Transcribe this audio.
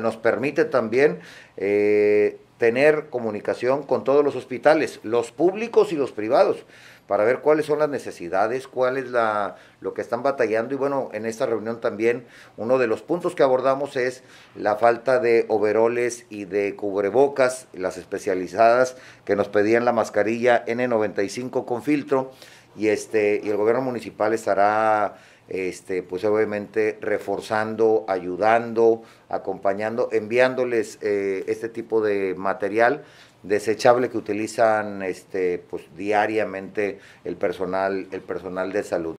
Nos permite también eh, tener comunicación con todos los hospitales, los públicos y los privados para ver cuáles son las necesidades, cuál es la, lo que están batallando. Y bueno, en esta reunión también uno de los puntos que abordamos es la falta de overoles y de cubrebocas, las especializadas que nos pedían la mascarilla N95 con filtro. Y, este, y el gobierno municipal estará este, pues obviamente reforzando, ayudando, acompañando, enviándoles eh, este tipo de material desechable que utilizan este, pues, diariamente el personal, el personal de salud.